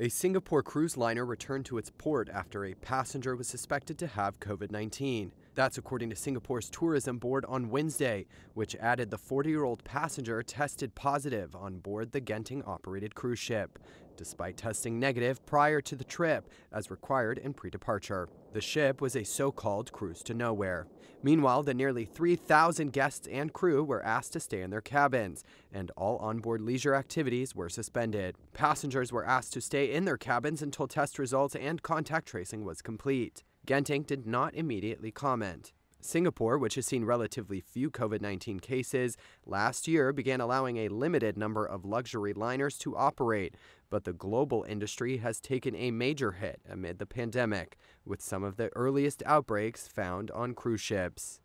A Singapore cruise liner returned to its port after a passenger was suspected to have COVID 19. That's according to Singapore's tourism board on Wednesday, which added the 40 year old passenger tested positive on board the Genting operated cruise ship, despite testing negative prior to the trip, as required in pre departure. The ship was a so called cruise to nowhere. Meanwhile, the nearly 3,000 guests and crew were asked to stay in their cabins, and all onboard leisure activities were suspended. Passengers were asked to stay in their cabins until test results and contact tracing was complete. Genting did not immediately comment. Singapore, which has seen relatively few COVID 19 cases, last year began allowing a limited number of luxury liners to operate. But the global industry has taken a major hit amid the pandemic, with some of the earliest outbreaks found on cruise ships.